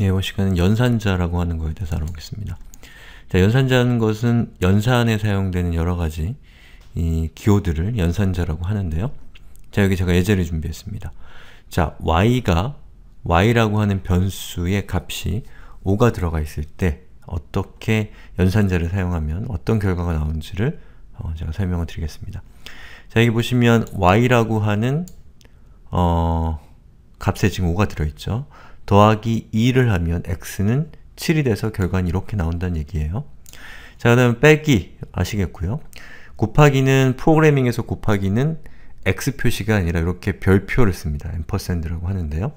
예, 이번 시간은 연산자라고 하는 거에 대해서 알아보겠습니다. 자, 연산자는 것은 연산에 사용되는 여러 가지 이 기호들을 연산자라고 하는데요. 자, 여기 제가 예제를 준비했습니다. 자, y가 y라고 하는 변수의 값이 5가 들어가 있을 때 어떻게 연산자를 사용하면 어떤 결과가 나오는지를 어, 제가 설명을 드리겠습니다. 자, 여기 보시면 y라고 하는 어, 값에 지금 5가 들어있죠. 더하기 2를 하면 x는 7이 돼서 결과는 이렇게 나온다는 얘기예요. 자, 그 다음 빼기 아시겠고요. 곱하기는 프로그래밍에서 곱하기는 x 표시가 아니라 이렇게 별표를 씁니다. 앰퍼센드라고 하는데요.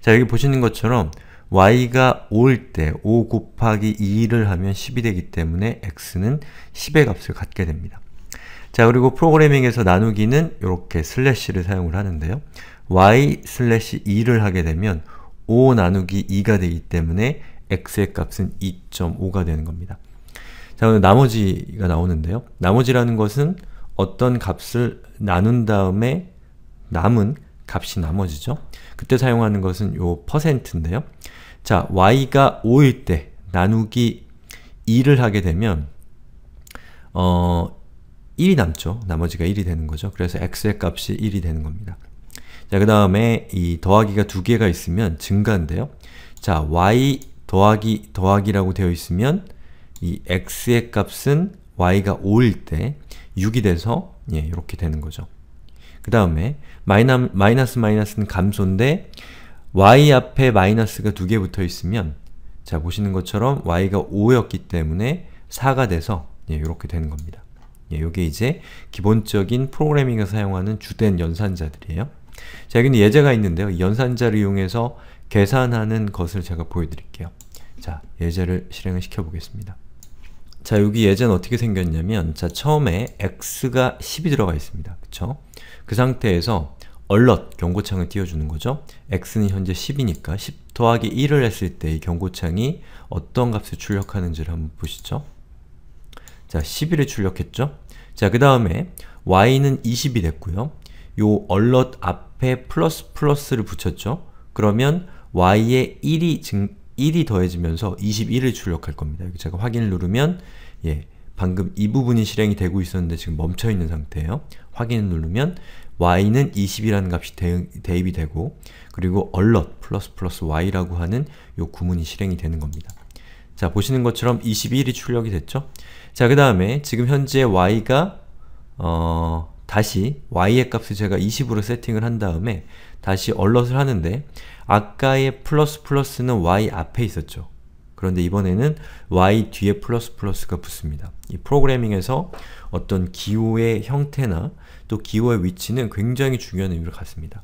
자, 여기 보시는 것처럼 y가 5일 때5 곱하기 2를 하면 10이 되기 때문에 x는 10의 값을 갖게 됩니다. 자, 그리고 프로그래밍에서 나누기는 이렇게 슬래시를 사용을 하는데요. y 슬래시 2를 하게 되면 5 나누기 2가 되기 때문에 x의 값은 2.5가 되는 겁니다. 자, 오늘 나머지가 나오는데요. 나머지라는 것은 어떤 값을 나눈 다음에 남은 값이 나머지죠. 그때 사용하는 것은 요 퍼센트인데요. 자, y가 5일 때 나누기 2를 하게 되면 어, 1이 남죠. 나머지가 1이 되는 거죠. 그래서 x의 값이 1이 되는 겁니다. 자, 그 다음에 이 더하기가 두 개가 있으면 증가인데요. 자, y 더하기 더하기라고 되어 있으면 이 x의 값은 y가 5일 때 6이 돼서 예, 이렇게 되는 거죠. 그 다음에 마이너, 스 마이너스는 감소인데 y 앞에 마이너스가 두 개 붙어 있으면 자, 보시는 것처럼 y가 5였기 때문에 4가 돼서 예, 이렇게 되는 겁니다. 예, 요게 이제 기본적인 프로그래밍에서 사용하는 주된 연산자들이에요. 자, 여기는 예제가 있는데요. 연산자를 이용해서 계산하는 것을 제가 보여드릴게요. 자, 예제를 실행을 시켜보겠습니다. 자, 여기 예제는 어떻게 생겼냐면 자, 처음에 x가 10이 들어가 있습니다. 그쵸? 그 상태에서 alert 경고창을 띄워주는 거죠. x는 현재 10이니까 10 더하기 1을 했을 때 이 경고창이 어떤 값을 출력하는지를 한번 보시죠. 자, 11을 출력했죠? 자, 그 다음에 y는 20이 됐고요. 요 alert 앞에 플러스 플러스를 붙였죠? 그러면 y에 1이 증, 1이 더해지면서 21을 출력할 겁니다. 제가 확인을 누르면 예, 방금 이 부분이 실행이 되고 있었는데 지금 멈춰 있는 상태예요. 확인을 누르면 y는 20이라는 값이 대, 대입이 되고 그리고 alert 플러스 플러스 y라고 하는 요 구문이 실행이 되는 겁니다. 자, 보시는 것처럼 21이 출력이 됐죠? 자, 그 다음에 지금 현재 y가 어... 다시 y의 값을 제가 20으로 세팅을 한 다음에 다시 a l e r t 을 하는데 아까의 플러스 플러스는 y 앞에 있었죠. 그런데 이번에는 y 뒤에 플러스 플러스가 붙습니다. 이 프로그래밍에서 어떤 기호의 형태나 또 기호의 위치는 굉장히 중요한 의미를 갖습니다.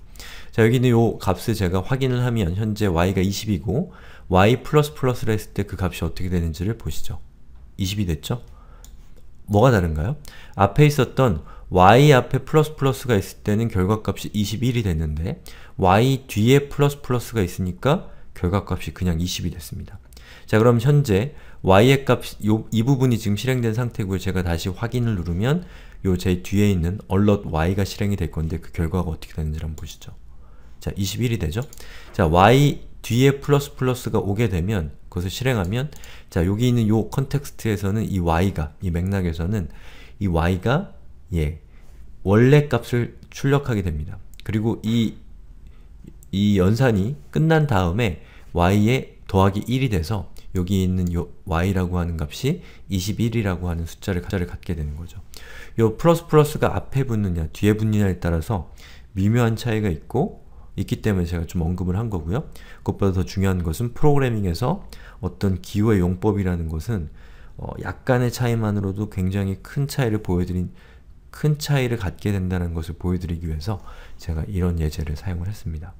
자 여기는 요 값을 제가 확인을 하면 현재 y가 20이고 y 플러스 플러스를 했을 때 그 값이 어떻게 되는지를 보시죠. 20이 됐죠? 뭐가 다른가요? 앞에 있었던 y 앞에 플러스 플러스가 있을 때는 결과값이 21이 됐는데 y 뒤에 플러스 플러스가 있으니까 결과값이 그냥 20이 됐습니다. 자 그럼 현재 y의 값, 이 부분이 지금 실행된 상태고요. 제가 다시 확인을 누르면 요 제 뒤에 있는 alert y가 실행이 될 건데 그 결과가 어떻게 되는지 한번 보시죠. 자, 21이 되죠? 자, y 뒤에 플러스 플러스가 오게 되면 그것을 실행하면 자 여기 있는 요 컨텍스트에서는 이 y가 이 맥락에서는 이 y가 예 원래 값을 출력하게 됩니다. 그리고 이 이 연산이 끝난 다음에 y에 더하기 1이 돼서 여기 있는 요 y라고 하는 값이 21이라고 하는 숫자를, 숫자를 갖게 되는 거죠. 요 플러스 플러스가 앞에 붙느냐 뒤에 붙느냐에 따라서 미묘한 차이가 있고 있기 때문에 제가 좀 언급을 한 거고요. 그것보다 더 중요한 것은 프로그래밍에서 어떤 기호의 용법이라는 것은 어 약간의 차이만으로도 굉장히 큰 차이를 보여드린 큰 차이를 갖게 된다는 것을 보여드리기 위해서 제가 이런 예제를 사용을 했습니다.